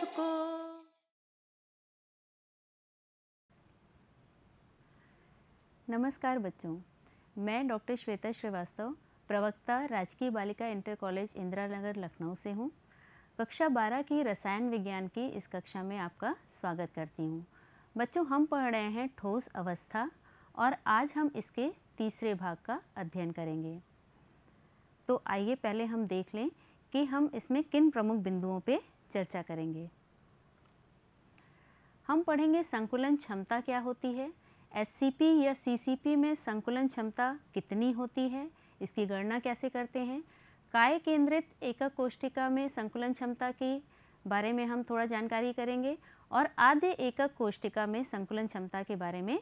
सबको नमस्कार बच्चों मैं डॉक्टर श्वेता श्रीवास्तव प्रवक्ता राजकीय बालिका इंटर कॉलेज इंदिरा नगर लखनऊ से हूँ कक्षा 12 की रसायन विज्ञान की इस कक्षा में आपका स्वागत करती हूँ बच्चों हम पढ़ रहे हैं ठोस अवस्था और आज हम इसके तीसरे भाग का अध्ययन करेंगे तो आइए पहले हम देख लें कि हम इसमें किन प्रमुख बिंदुओं पे चर्चा करेंगे हम पढ़ेंगे संकुलन क्षमता क्या होती है एस या सी में संकुलन क्षमता कितनी होती है इसकी गणना कैसे करते हैं काय केंद्रित एकक कोष्टिका में संकुलन क्षमता के बारे में हम थोड़ा जानकारी करेंगे और आधे एकक कोष्टिका में संकुलन क्षमता के बारे में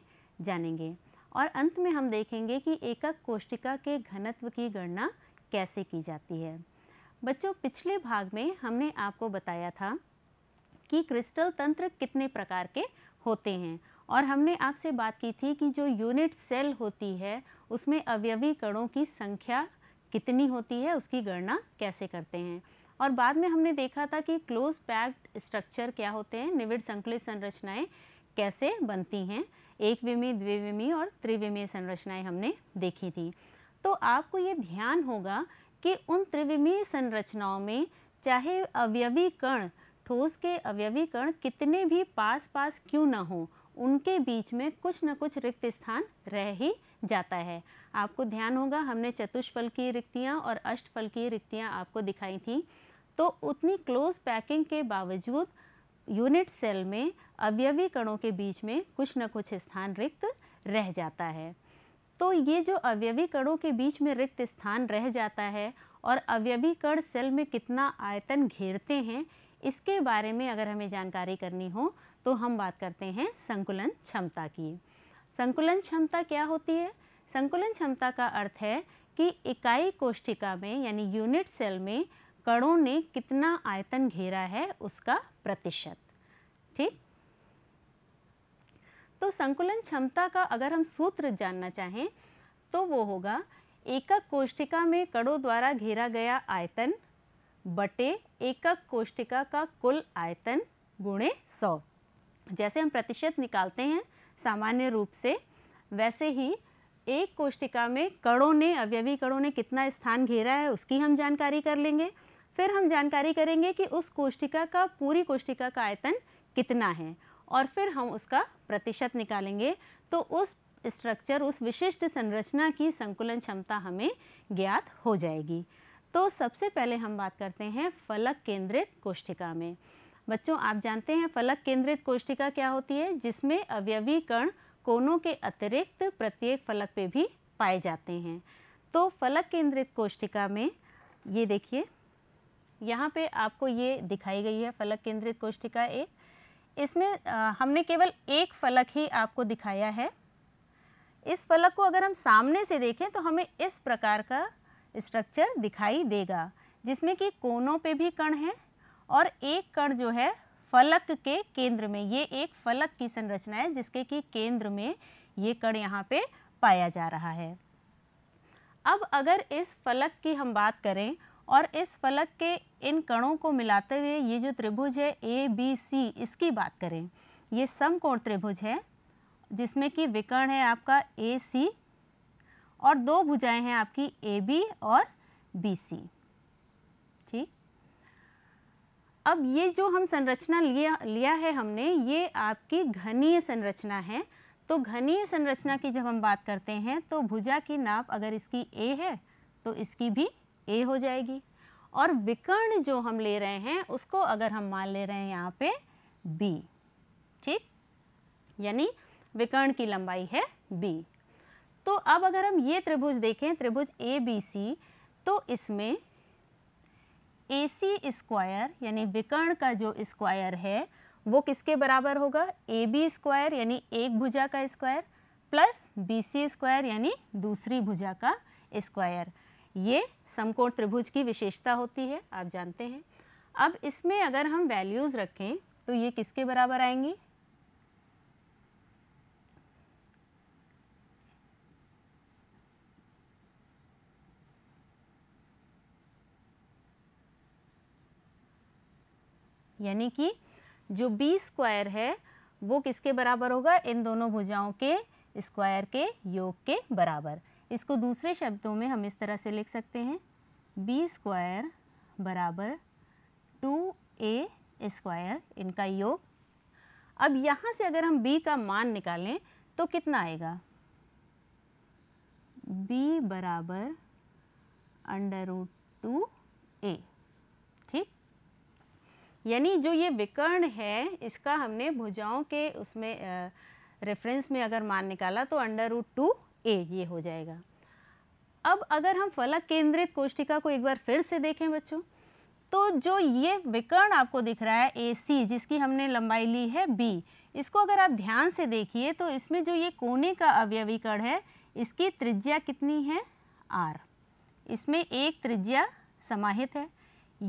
जानेंगे और अंत में हम देखेंगे कि एकक कोष्टिका के घनत्व की गणना कैसे की जाती है बच्चों पिछले भाग में हमने आपको बताया था कि क्रिस्टल तंत्र कितने प्रकार के होते हैं और हमने आपसे बात की थी कि जो यूनिट सेल होती है उसमें अवयवी कणों की संख्या कितनी होती है उसकी गणना कैसे करते हैं और बाद में हमने देखा था कि क्लोज पैक्ड स्ट्रक्चर क्या होते हैं निविड संकलित संरचनाएं कैसे बनती हैं एक विमी द्विविमी और त्रिविमी संरचनाएं हमने देखी थी तो आपको ये ध्यान होगा कि उन त्रिविमीय संरचनाओं में चाहे अवयवी कण ठोस के अवयवी कण कितने भी पास पास क्यों ना हो उनके बीच में कुछ न कुछ रिक्त स्थान रह ही जाता है आपको ध्यान होगा हमने की रिक्तियाँ और की रिक्तियाँ आपको दिखाई थी तो उतनी क्लोज पैकिंग के बावजूद यूनिट सेल में अवयवी कणों के बीच में कुछ न कुछ स्थान रिक्त रह जाता है तो ये जो अवयवी कणों के बीच में रिक्त स्थान रह जाता है और अवयवी कण सेल में कितना आयतन घेरते हैं इसके बारे में अगर हमें जानकारी करनी हो तो हम बात करते हैं संकुलन क्षमता की संकुलन क्षमता क्या होती है संकुलन क्षमता का अर्थ है कि इकाई कोष्ठिका में यानी यूनिट सेल में कणों ने कितना आयतन घेरा है उसका प्रतिशत तो संकुलन क्षमता का अगर हम सूत्र जानना चाहें तो वो होगा एकक कोष्टिका में कड़ों द्वारा घेरा गया आयतन बटे एकक कोष्टिका का कुल आयतन गुणे सौ जैसे हम प्रतिशत निकालते हैं सामान्य रूप से वैसे ही एक कोष्टिका में कड़ों ने अवयवी कड़ों ने कितना स्थान घेरा है उसकी हम जानकारी कर लेंगे फिर हम जानकारी करेंगे कि उस कोष्टिका का पूरी कोष्टिका का आयतन कितना है और फिर हम उसका प्रतिशत निकालेंगे तो उस स्ट्रक्चर उस विशिष्ट संरचना की संकुलन क्षमता हमें ज्ञात हो जाएगी तो सबसे पहले हम बात करते हैं फलक केंद्रित कोष्ठिका में बच्चों आप जानते हैं फलक केंद्रित कोष्ठिका क्या होती है जिसमें अवयवी कण कोनों के अतिरिक्त प्रत्येक फलक पे भी पाए जाते हैं तो फलक केंद्रित कोष्ठिका में ये देखिए यहाँ पे आपको ये दिखाई गई है फलक केंद्रित कोष्ठिका एक इसमें आ, हमने केवल एक फलक ही आपको दिखाया है इस फलक को अगर हम सामने से देखें तो हमें इस प्रकार का स्ट्रक्चर दिखाई देगा जिसमें कि कोनों पे भी कण हैं और एक कण जो है फलक के केंद्र में ये एक फलक की संरचना है जिसके कि केंद्र में ये कण यहाँ पे पाया जा रहा है अब अगर इस फलक की हम बात करें और इस फलक के इन कणों को मिलाते हुए ये जो त्रिभुज है ए बी सी इसकी बात करें ये समकोण त्रिभुज है जिसमें कि विकर्ण है आपका ए सी और दो भुजाएं हैं आपकी ए बी और बी सी ठीक अब ये जो हम संरचना लिया लिया है हमने ये आपकी घनीय संरचना है तो घनीय संरचना की जब हम बात करते हैं तो भुजा की नाप अगर इसकी ए है तो इसकी भी ए हो जाएगी और विकर्ण जो हम ले रहे हैं उसको अगर हम मान ले रहे हैं यहाँ पे बी ठीक यानी विकर्ण की लंबाई है बी तो अब अगर हम ये त्रिभुज देखें त्रिभुज ए बी सी तो इसमें ए सी स्क्वायर यानी विकर्ण का जो स्क्वायर है वो किसके बराबर होगा ए बी स्क्वायर यानी एक भुजा का square plus B C square यानी दूसरी भुजा का स्क्वायर ये समकोण त्रिभुज की विशेषता होती है आप जानते हैं अब इसमें अगर हम वैल्यूज़ रखें तो ये किसके बराबर आएंगी यानी कि जो बी स्क्वायर है वो किसके बराबर होगा इन दोनों भुजाओं के स्क्वायर के योग के बराबर इसको दूसरे शब्दों में हम इस तरह से लिख सकते हैं बी स्क्वायर बराबर टू ए स्क्वायर इनका योग अब यहाँ से अगर हम b का मान निकालें तो कितना आएगा b बराबर अंडर रूट टू ए ठीक यानी जो ये विकर्ण है इसका हमने भुजाओं के उसमें रेफरेंस में अगर मान निकाला तो अंडर रूट टू ए ये हो जाएगा अब अगर हम फलक केंद्रित कोष्टिका को एक बार फिर से देखें बच्चों तो जो ये विकर्ण आपको दिख रहा है ए सी जिसकी हमने लंबाई ली है बी इसको अगर आप ध्यान से देखिए तो इसमें जो ये कोने का अवयवीकरण है इसकी त्रिज्या कितनी है आर इसमें एक त्रिज्या समाहित है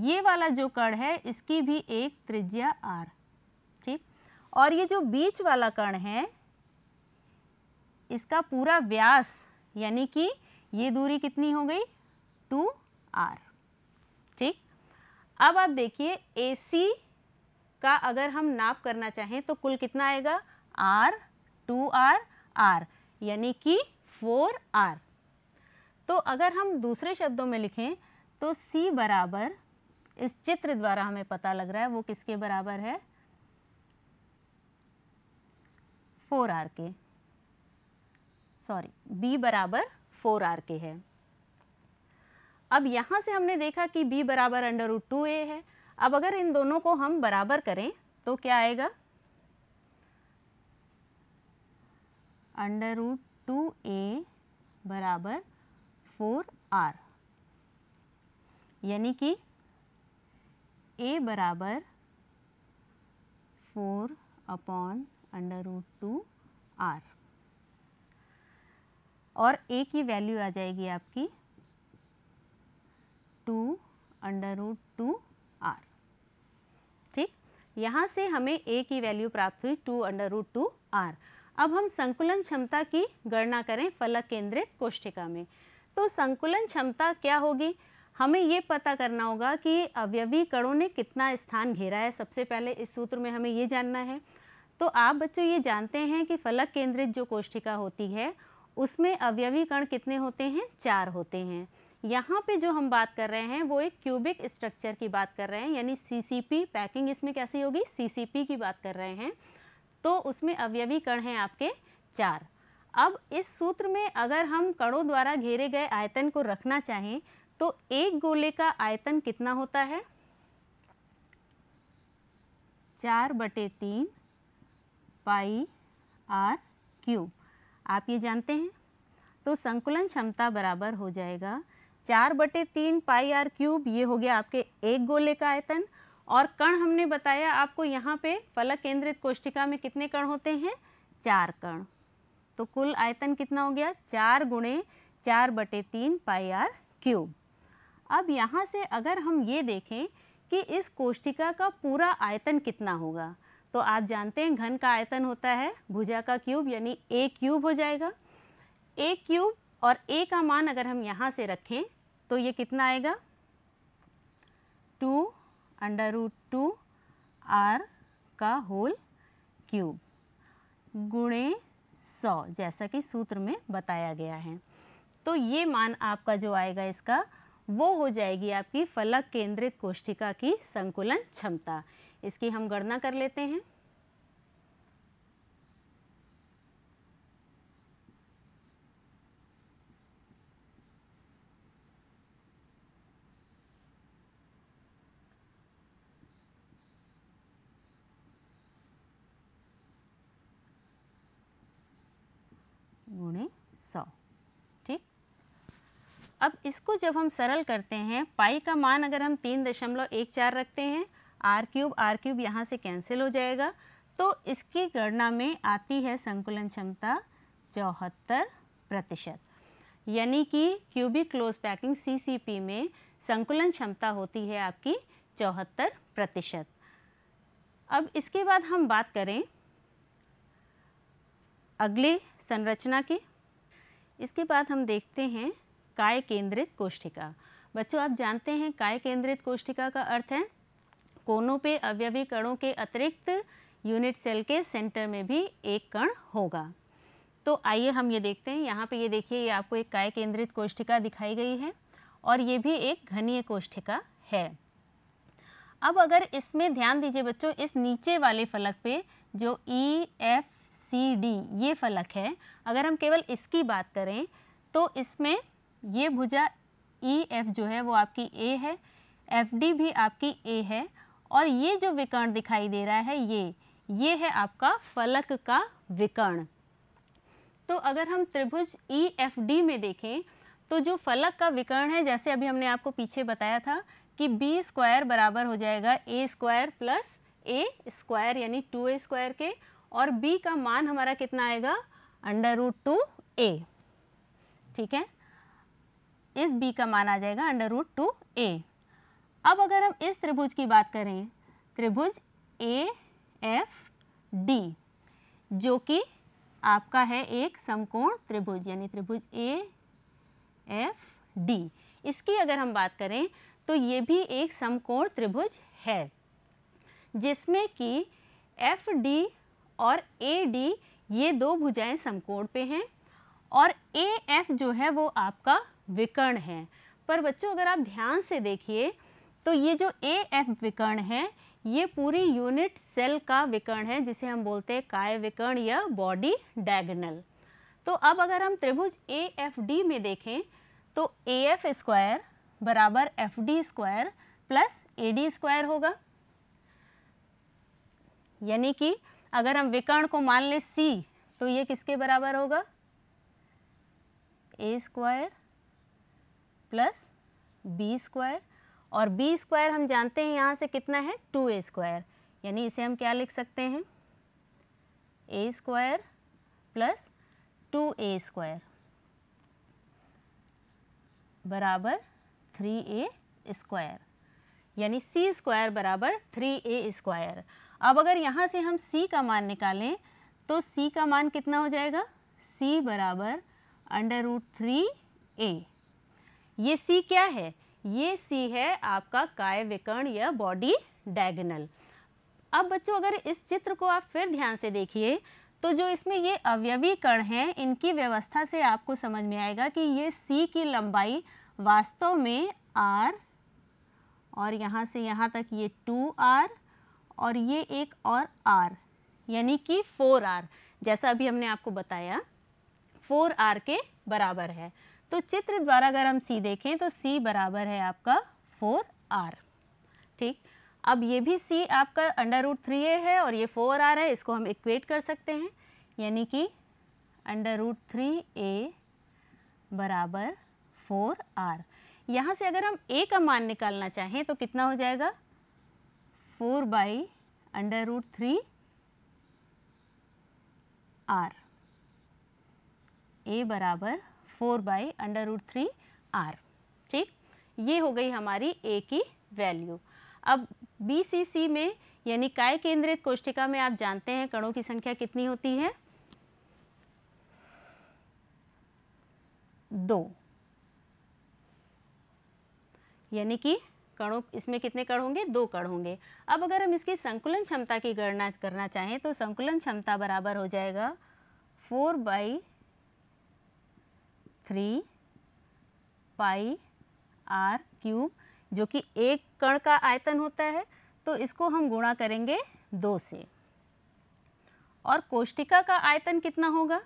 ये वाला जो कण है इसकी भी एक त्रिज्या आर ठीक और ये जो बीच वाला कण है इसका पूरा व्यास यानी कि ये दूरी कितनी हो गई टू आर ठीक अब आप देखिए ए सी का अगर हम नाप करना चाहें तो कुल कितना आएगा आर टू आर आर यानी कि फोर आर तो अगर हम दूसरे शब्दों में लिखें तो सी बराबर इस चित्र द्वारा हमें पता लग रहा है वो किसके बराबर है four R K sorry b बराबर फोर आर के है अब यहाँ से हमने देखा कि b बराबर अंडर रूट टू ए है अब अगर इन दोनों को हम बराबर करें तो क्या आएगा अंडर रूट टू ए बराबर फोर आर यानी कि ए बराबर four upon under root two R और ए की वैल्यू आ जाएगी आपकी two under root two R ठीक यहाँ से हमें ए की वैल्यू प्राप्त हुई two under root two R अब हम संकुलन क्षमता की गणना करें फलक केंद्रित कोष्ठिका में तो संकुलन क्षमता क्या होगी हमें ये पता करना होगा कि अवयवी कणों ने कितना स्थान घेरा है सबसे पहले इस सूत्र में हमें ये जानना है तो आप बच्चों ये जानते हैं कि फलक केंद्रित जो कोष्ठिका होती है उसमें अवयवी कण कितने होते हैं चार होते हैं यहाँ पे जो हम बात कर रहे हैं वो एक क्यूबिक स्ट्रक्चर की बात कर रहे हैं यानी सीसीपी पैकिंग इसमें कैसी होगी सीसीपी की बात कर रहे हैं तो उसमें अवयवी कण हैं आपके चार अब इस सूत्र में अगर हम कणों द्वारा घेरे गए आयतन को रखना चाहें तो एक गोले का आयतन कितना होता है चार बटे तीन पाई आर क्यूब आप ये जानते हैं तो संकुलन क्षमता बराबर हो जाएगा चार बटे तीन पाई आर क्यूब ये हो गया आपके एक गोले का आयतन और कण हमने बताया आपको यहाँ पे फलक केंद्रित कोष्टिका में कितने कण होते हैं चार कण तो कुल आयतन कितना हो गया चार गुणे चार बटे तीन पाई आर क्यूब अब यहाँ से अगर हम ये देखें कि इस कोष्टिका का पूरा आयतन कितना होगा तो आप जानते हैं घन का आयतन होता है भुजा का क्यूब यानी ए क्यूब हो जाएगा ए क्यूब और ए का मान अगर हम यहाँ से रखें तो ये कितना आएगा two under root two R का होल क्यूब गुणे सौ जैसा कि सूत्र में बताया गया है तो ये मान आपका जो आएगा इसका वो हो जाएगी आपकी फलक केंद्रित कोष्ठिका की संकुलन क्षमता इसकी हम गणना कर लेते हैं गुणे सौ ठीक अब इसको जब हम सरल करते हैं पाई का मान अगर हम तीन दशमलव एक चार रखते हैं आर क्यूब आर क्यूब यहाँ से कैंसिल हो जाएगा तो इसकी गणना में आती है संकुलन क्षमता चौहत्तर प्रतिशत यानी कि क्यूबिक क्लोज पैकिंग सीसीपी में संकुलन क्षमता होती है आपकी चौहत्तर प्रतिशत अब इसके बाद हम बात करें अगले संरचना की इसके बाद हम देखते हैं काय केंद्रित कोष्ठिका बच्चों आप जानते हैं काय केंद्रित कोष्ठिका का अर्थ है कोनों पे अवयवी कणों के अतिरिक्त यूनिट सेल के सेंटर में भी एक कण होगा तो आइए हम ये देखते हैं यहाँ पे ये देखिए ये आपको एक काय केंद्रित कोष्ठिका दिखाई गई है और ये भी एक घनीय कोष्ठिका है अब अगर इसमें ध्यान दीजिए बच्चों इस नीचे वाले फलक पे जो ई एफ सी डी ये फलक है अगर हम केवल इसकी बात करें तो इसमें ये भुजा ई e, एफ जो है वो आपकी ए है एफ डी भी आपकी ए है और ये जो विकर्ण दिखाई दे रहा है ये ये है आपका फलक का विकर्ण तो अगर हम त्रिभुज ई एफ डी में देखें तो जो फलक का विकर्ण है जैसे अभी हमने आपको पीछे बताया था कि बी स्क्वायर बराबर हो जाएगा A square plus A square यानी टू ए स्क्वायर के और बी का मान हमारा कितना आएगा अंडर रूट टू ए ठीक है इस बी का मान आ जाएगा अंडर रूट टू ए अब अगर हम इस त्रिभुज की बात करें त्रिभुज ए एफ डी जो कि आपका है एक समकोण त्रिभुज यानी त्रिभुज ए एफ डी इसकी अगर हम बात करें तो ये भी एक समकोण त्रिभुज है जिसमें कि एफ डी और ए डी ये दो भुजाएं समकोण पे हैं और ए एफ जो है वो आपका विकर्ण है पर बच्चों अगर आप ध्यान से देखिए तो ये जो ए एफ विकर्ण है ये पूरी यूनिट सेल का विकर्ण है जिसे हम बोलते हैं काय विकर्ण या बॉडी डायगनल तो अब अगर हम त्रिभुज ए एफ डी में देखें तो ए एफ स्क्वायर बराबर F D square plus A D square होगा यानी कि अगर हम विकर्ण को मान लें सी तो ये किसके बराबर होगा A square plus B square और बी स्क्वायर हम जानते हैं यहाँ से कितना है टू ए स्क्वायर यानी इसे हम क्या लिख सकते हैं A square plus two A square बराबर थ्री ए स्क्वायर यानी सी स्क्वायर बराबर थ्री ए स्क्वायर अब अगर यहाँ से हम सी का मान निकालें तो सी का मान कितना हो जाएगा सी बराबर अंडर रूट थ्री ए ये सी क्या है ये सी है आपका काय विकर्ण या बॉडी डायगनल अब बच्चों अगर इस चित्र को आप फिर ध्यान से देखिए तो जो इसमें ये अवयवी कण हैं इनकी व्यवस्था से आपको समझ में आएगा कि ये सी की लंबाई वास्तव में आर और यहाँ से यहाँ तक ये टू आर और ये एक और आर यानी कि फोर आर जैसा अभी हमने आपको बताया फोर आर के बराबर है तो चित्र द्वारा अगर हम सी देखें तो सी बराबर है आपका फोर आर ठीक अब ये भी सी आपका अंडर रूट थ्री ए है और ये फोर आर है इसको हम इक्वेट कर सकते हैं यानी कि अंडर रूट थ्री ए बराबर फोर आर यहाँ से अगर हम ए का मान निकालना चाहें तो कितना हो जाएगा four by under root three R A बराबर four by under root three R ठीक ये हो गई हमारी ए की वैल्यू अब बी सी सी में यानी काय केंद्रित कोष्टिका में आप जानते हैं कणों की संख्या कितनी होती है दो यानी कि कणों इसमें कितने कण होंगे दो कण होंगे अब अगर हम इसकी संकुलन क्षमता की गणना करना चाहें तो संकुलन क्षमता बराबर हो जाएगा four by three pi R cube जो कि एक कण का आयतन होता है तो इसको हम गुणा करेंगे दो से और कोष्टिका का आयतन कितना होगा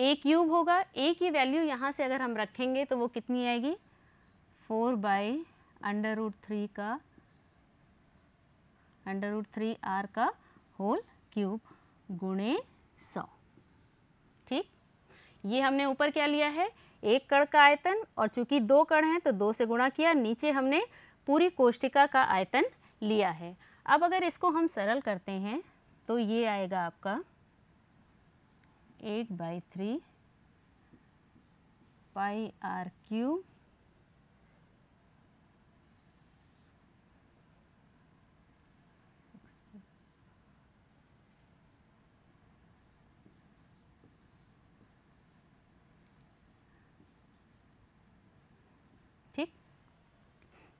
ए क्यूब होगा ए की वैल्यू यहाँ से अगर हम रखेंगे तो वो कितनी आएगी four by under root three का अंडर रूट थ्री आर का होल क्यूब गुणे सौ ठीक ये हमने ऊपर क्या लिया है एक कण का आयतन और चूंकि दो कण हैं तो दो से गुणा किया नीचे हमने पूरी कोष्टिका का आयतन लिया है अब अगर इसको हम सरल करते हैं तो ये आएगा आपका eight by three pi R cube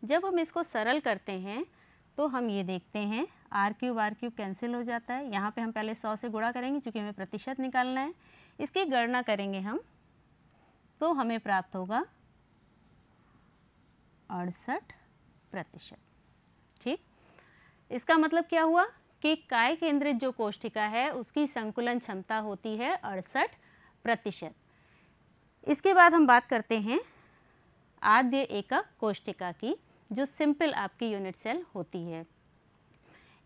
जब हम इसको सरल करते हैं तो हम ये देखते हैं R cube R cube cancel हो जाता है यहाँ पे हम पहले सौ से गुणा करेंगे चूँकि हमें प्रतिशत निकालना है इसकी गणना करेंगे हम तो हमें प्राप्त होगा अड़सठ प्रतिशत ठीक इसका मतलब क्या हुआ कि काय केंद्रित जो कोष्ठिका है उसकी संकुलन क्षमता होती है अड़सठ प्रतिशत इसके बाद हम बात करते हैं आद्य एकक कोष्ठिका की जो सिंपल आपकी यूनिट सेल होती है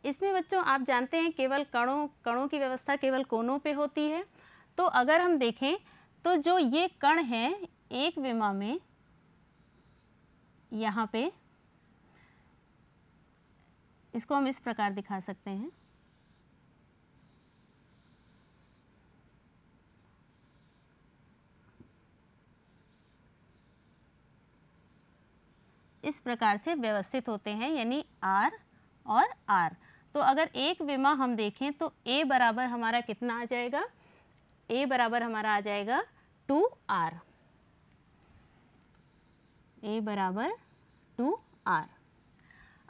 इसमें बच्चों आप जानते हैं केवल कणों कणों की व्यवस्था केवल कोनों पे होती है तो अगर हम देखें तो जो ये कण हैं एक विमा में यहाँ पे इसको हम इस प्रकार दिखा सकते हैं इस प्रकार से व्यवस्थित होते हैं यानी आर और आर तो अगर एक विमा हम देखें तो ए बराबर हमारा कितना आ जाएगा ए बराबर हमारा आ जाएगा टू आर ए बराबर टू आर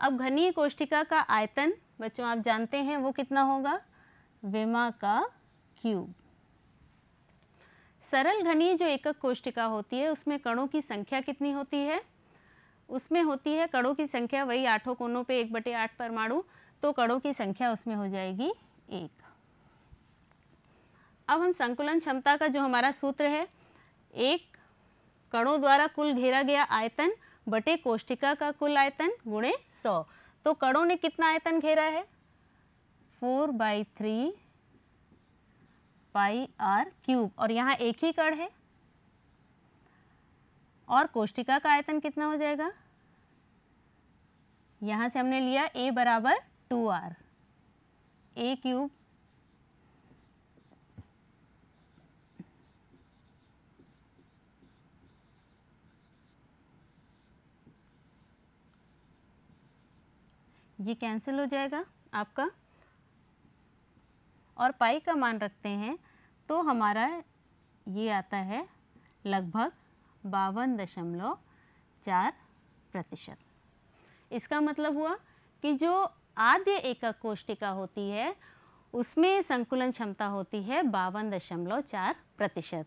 अब घनीय कोष्टिका का आयतन बच्चों आप जानते हैं वो कितना होगा विमा का क्यूब सरल घनीय जो एकक कोष्टिका होती है उसमें कणों की संख्या कितनी होती है उसमें होती है कड़ों की संख्या वही आठों कोनों पे एक बटे आठ परमाणु तो कड़ों की संख्या उसमें हो जाएगी एक अब हम संकुलन क्षमता का जो हमारा सूत्र है एक कणों द्वारा कुल घेरा गया आयतन बटे कोष्टिका का कुल आयतन गुणे सौ तो कणों ने कितना आयतन घेरा है four by three pi R cube और यहाँ एक ही कण है और कोष्टिका का आयतन कितना हो जाएगा यहाँ से हमने लिया ए बराबर टू आर ए क्यूब ये कैंसिल हो जाएगा आपका और पाई का मान रखते हैं तो हमारा ये आता है लगभग बावन दशमलव चार प्रतिशत इसका मतलब हुआ कि जो आद्य एकक कोष्टिका होती है उसमें संकुलन क्षमता होती है बावन दशमलव चार प्रतिशत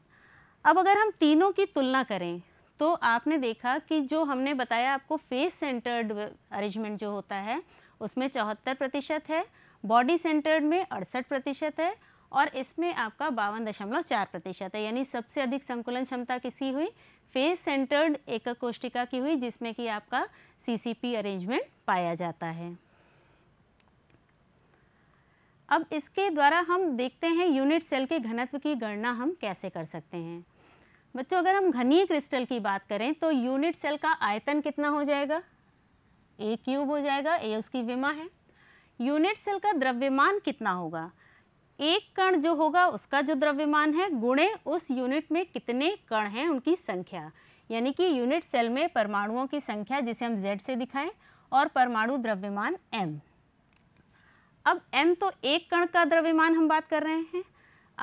अब अगर हम तीनों की तुलना करें तो आपने देखा कि जो हमने बताया आपको फेस सेंटर्ड अरेंजमेंट जो होता है उसमें चौहत्तर प्रतिशत है बॉडी सेंटर्ड में अड़सठ प्रतिशत है और इसमें आपका बावन दशमलव चार प्रतिशत है यानी सबसे अधिक संकुलन क्षमता किसी हुई फेस सेंटर्ड एकक कोष्टिका की हुई जिसमें कि आपका सीसीपी अरेंजमेंट पाया जाता है अब इसके द्वारा हम देखते हैं यूनिट सेल के घनत्व की गणना हम कैसे कर सकते हैं बच्चों अगर हम घनीय क्रिस्टल की बात करें तो यूनिट सेल का आयतन कितना हो जाएगा ए क्यूब हो जाएगा ए उसकी विमा है यूनिट सेल का द्रव्यमान कितना होगा एक कण जो होगा उसका जो द्रव्यमान है गुणे उस यूनिट में कितने कण हैं उनकी संख्या यानी कि यूनिट सेल में परमाणुओं की संख्या जिसे हम z से दिखाएं और परमाणु द्रव्यमान m अब m तो एक कण का द्रव्यमान हम बात कर रहे हैं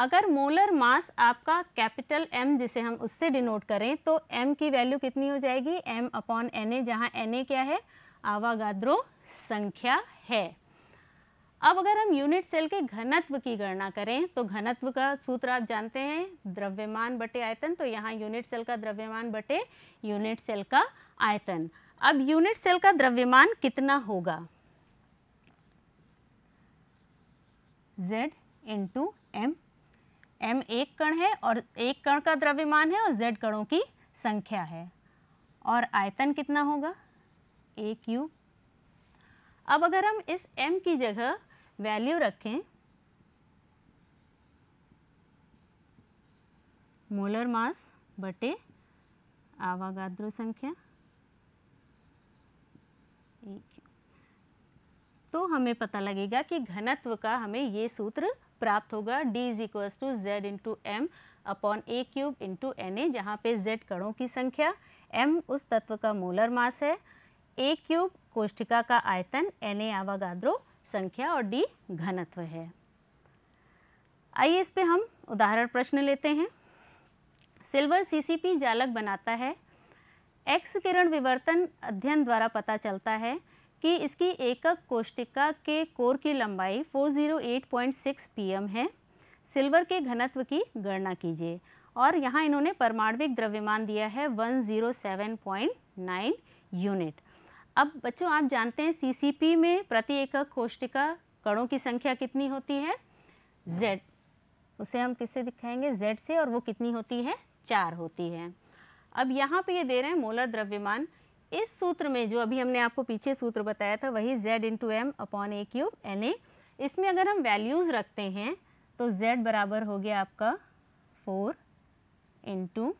अगर मोलर मास आपका कैपिटल M जिसे हम उससे डिनोट करें तो M की वैल्यू कितनी हो जाएगी M अपॉन एन ए जहाँ एन ए क्या है आवागाद्रो संख्या है अब अगर हम यूनिट सेल के घनत्व की गणना करें तो घनत्व का सूत्र आप जानते हैं द्रव्यमान बटे आयतन तो यहाँ यूनिट सेल का द्रव्यमान बटे यूनिट सेल का आयतन अब यूनिट सेल का द्रव्यमान कितना होगा z इंटू एम एम एक कण है और एक कण का द्रव्यमान है और z कणों की संख्या है और आयतन कितना होगा ए क्यू अब अगर हम इस m की जगह वैल्यू रखें मोलर मास बटे आवागाद्र संख्या तो हमें पता लगेगा कि घनत्व का हमें ये सूत्र प्राप्त होगा d is equals to Z into M upon A cube into N A जहाँ पे z कणों की संख्या m उस तत्व का मोलर मास है ए क्यूब कोष्ठिका का आयतन एन ए आवागाद्रो संख्या और डी घनत्व है आइए इस पे हम उदाहरण प्रश्न लेते हैं सिल्वर सीसीपी जालक बनाता है एक्स किरण विवर्तन अध्ययन द्वारा पता चलता है कि इसकी एकक कोष्टिका के कोर की लंबाई 408.6 पीएम है सिल्वर के घनत्व की गणना कीजिए और यहाँ इन्होंने परमाणविक द्रव्यमान दिया है 107.9 यूनिट अब बच्चों आप जानते हैं सीसीपी में प्रति एकक कोष्टिका कणों की संख्या कितनी होती है जेड उसे हम किससे दिखाएंगे जेड से और वो कितनी होती है चार होती है अब यहाँ पे ये दे रहे हैं मोलर द्रव्यमान इस सूत्र में जो अभी हमने आपको पीछे सूत्र बताया था वही z into M upon A cube N A इसमें अगर हम वैल्यूज़ रखते हैं तो z बराबर हो गया आपका फोर इंटू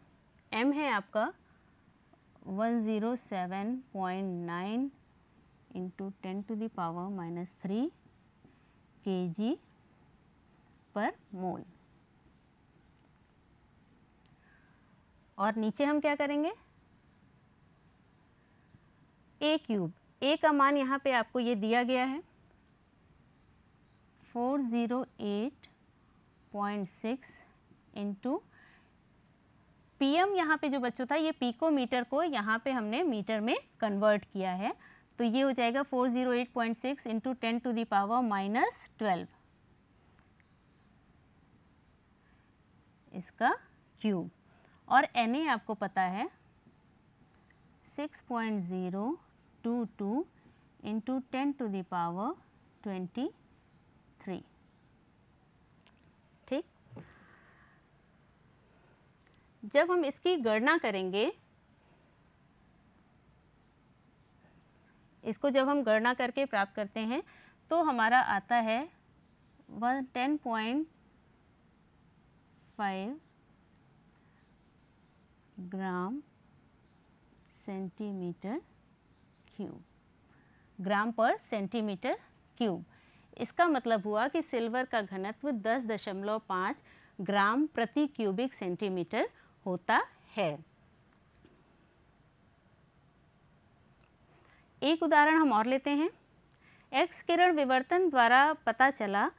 एम है आपका one zero seven point nine into ten to the power minus three K G पर मोल और नीचे हम क्या करेंगे ए क्यूब ए का मान यहाँ पे आपको ये दिया गया है four zero eight point six into PM यहाँ पे जो बच्चों था ये पीकोमीटर को यहाँ पे हमने मीटर में कन्वर्ट किया है तो ये हो जाएगा 408.6 zero eight point six into ten to the power minus twelve इसका क्यूब और एन ए आपको पता है six point zero two two into ten to the power twenty three जब हम इसकी गणना करेंगे इसको जब हम गणना करके प्राप्त करते हैं तो हमारा आता है one ten point five gram centimetre cube gram per centimetre cube इसका मतलब हुआ कि सिल्वर का घनत्व दस दशमलव पाँच ग्राम प्रति क्यूबिक सेंटीमीटर होता है एक उदाहरण हम और लेते हैं एक्स किरण विवर्तन द्वारा पता चला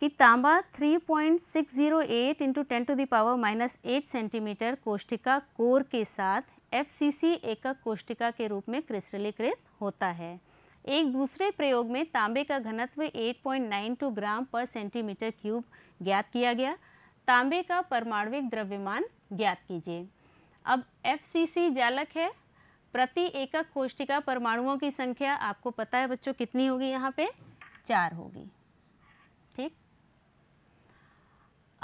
कि तांबा 3.608 point six zero eight into ten to the power minus eight centimetre कोष्ठिका कोर के साथ एफ सी सी एकक कोष्टिका के रूप में क्रिस्टलीकृत होता है एक दूसरे प्रयोग में तांबे का घनत्व 8.92 ग्राम पर सेंटीमीटर क्यूब ज्ञात किया गया तांबे का परमाणविक द्रव्यमान ज्ञात कीजिए अब एफ सी सी जालक है प्रति एकक कोष्टिका परमाणुओं की संख्या आपको पता है बच्चों कितनी होगी यहाँ पे चार होगी ठीक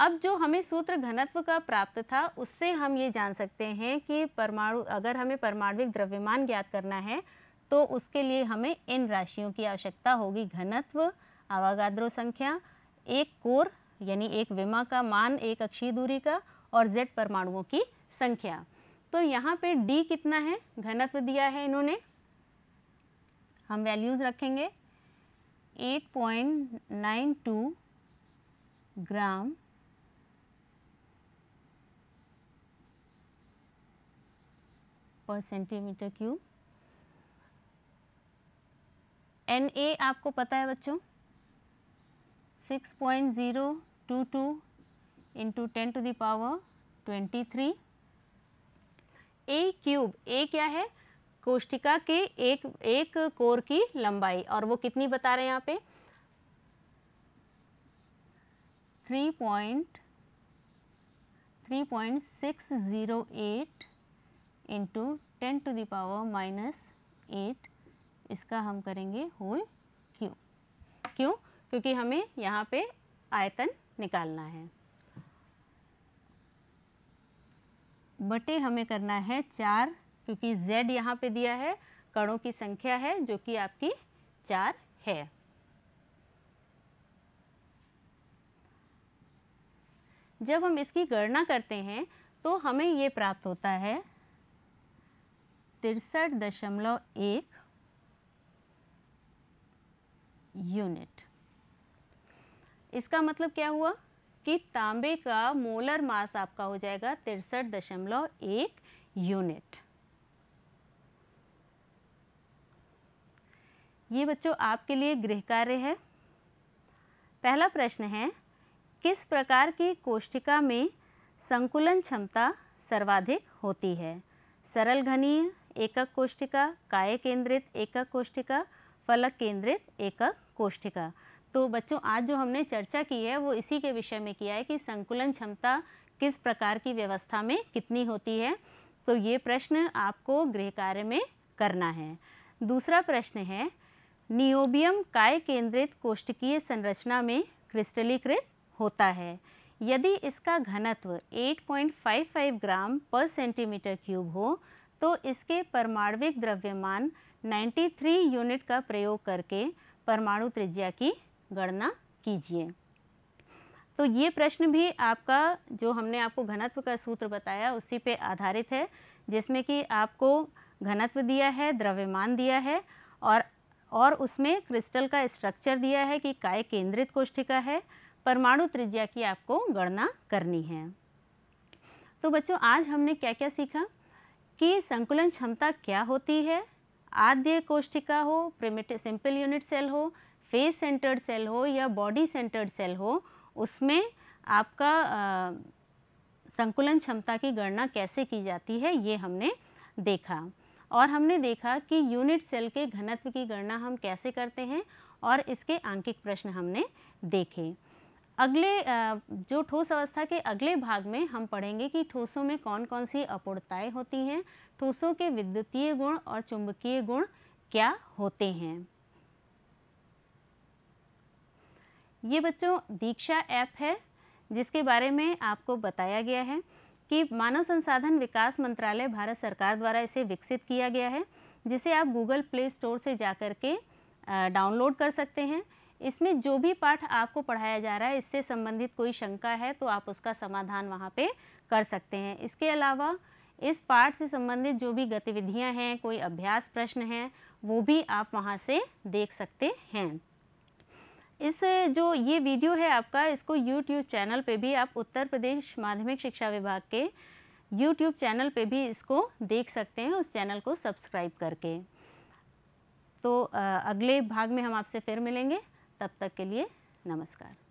अब जो हमें सूत्र घनत्व का प्राप्त था उससे हम ये जान सकते हैं कि परमाणु अगर हमें परमाणुविक द्रव्यमान ज्ञात करना है तो उसके लिए हमें इन राशियों की आवश्यकता होगी घनत्व आवागाद्रो संख्या एक कोर यानी एक विमा का मान एक अक्षीय दूरी का और जेड परमाणुओं की संख्या तो यहाँ पे डी कितना है घनत्व दिया है इन्होंने हम वैल्यूज़ रखेंगे 8.92 ग्राम per centimetre cube N A आपको पता है बच्चों 6.022 into ten to the twenty three A cube A क्या है कोष्टिका के एक एक कोर की लंबाई और वो कितनी बता रहे हैं यहाँ पे three point three point six zero eight into ten to minus eight इसका हम करेंगे होल क्यू क्यों क्योंकि हमें यहाँ पे आयतन निकालना है बटे हमें करना है चार क्योंकि z यहाँ पे दिया है कणों की संख्या है जो कि आपकी चार है जब हम इसकी गणना करते हैं तो हमें ये प्राप्त होता है तिरसठ दशमलव एक यूनिट इसका मतलब क्या हुआ जबकि तांबे का मोलर मास आपका हो जाएगा तिरसठ दशमलव एक यूनिट ये बच्चों आपके लिए गृह कार्य है पहला प्रश्न है किस प्रकार की कोष्टिका में संकुलन क्षमता सर्वाधिक होती है सरल घनीय एकक कोष्ठिका काय केंद्रित एकक कोष्टिका फलक केंद्रित एकक कोष्ठिका तो बच्चों आज जो हमने चर्चा की है वो इसी के विषय में किया है कि संकुलन क्षमता किस प्रकार की व्यवस्था में कितनी होती है तो ये प्रश्न आपको गृह कार्य में करना है दूसरा प्रश्न है नियोबियम काय केंद्रित कोष्टकीय संरचना में क्रिस्टलीकृत होता है यदि इसका घनत्व 8.55 ग्राम पर सेंटीमीटर क्यूब हो तो इसके परमाणविक द्रव्यमान 93 यूनिट का प्रयोग करके परमाणु त्रिज्या की गणना कीजिए तो ये प्रश्न भी आपका जो हमने आपको घनत्व का सूत्र बताया उसी पे आधारित है जिसमें कि आपको घनत्व दिया है द्रव्यमान दिया है और और उसमें क्रिस्टल का स्ट्रक्चर दिया है कि काय केंद्रित कोष्ठिका है परमाणु त्रिज्या की आपको गणना करनी है तो बच्चों आज हमने क्या क्या सीखा कि संकुलन क्षमता क्या होती है आद्य कोष्ठिका हो प्रिमिटिव सिंपल यूनिट सेल हो फेस सेंटर्ड सेल हो या बॉडी सेंटर्ड सेल हो उसमें आपका आ, संकुलन क्षमता की गणना कैसे की जाती है ये हमने देखा और हमने देखा कि यूनिट सेल के घनत्व की गणना हम कैसे करते हैं और इसके आंकिक प्रश्न हमने देखे अगले जो ठोस अवस्था के अगले भाग में हम पढ़ेंगे कि ठोसों में कौन कौन सी अपूर्णताएँ होती हैं ठोसों के विद्युतीय गुण और चुंबकीय गुण क्या होते हैं ये बच्चों दीक्षा ऐप है जिसके बारे में आपको बताया गया है कि मानव संसाधन विकास मंत्रालय भारत सरकार द्वारा इसे विकसित किया गया है जिसे आप गूगल प्ले स्टोर से जा कर के डाउनलोड कर सकते हैं इसमें जो भी पाठ आपको पढ़ाया जा रहा है इससे संबंधित कोई शंका है तो आप उसका समाधान वहाँ पर कर सकते हैं इसके अलावा इस पाठ से संबंधित जो भी गतिविधियाँ हैं कोई अभ्यास प्रश्न हैं वो भी आप वहाँ से देख सकते हैं इस जो ये वीडियो है आपका इसको यूट्यूब चैनल पे भी आप उत्तर प्रदेश माध्यमिक शिक्षा विभाग के यूट्यूब चैनल पे भी इसको देख सकते हैं उस चैनल को सब्सक्राइब करके तो अगले भाग में हम आपसे फिर मिलेंगे तब तक के लिए नमस्कार